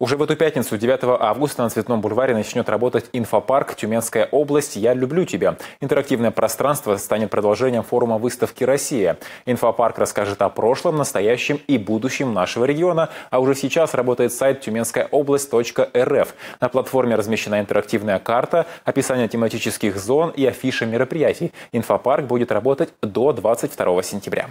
Уже в эту пятницу, 9 августа, на Цветном бульваре начнет работать инфопарк «Тюменская область. Я люблю тебя». Интерактивное пространство станет продолжением форума выставки «Россия». Инфопарк расскажет о прошлом, настоящем и будущем нашего региона, а уже сейчас работает сайт «Тюменская область.рф». На платформе размещена интерактивная карта, описание тематических зон и афиша мероприятий. Инфопарк будет работать до 22 сентября.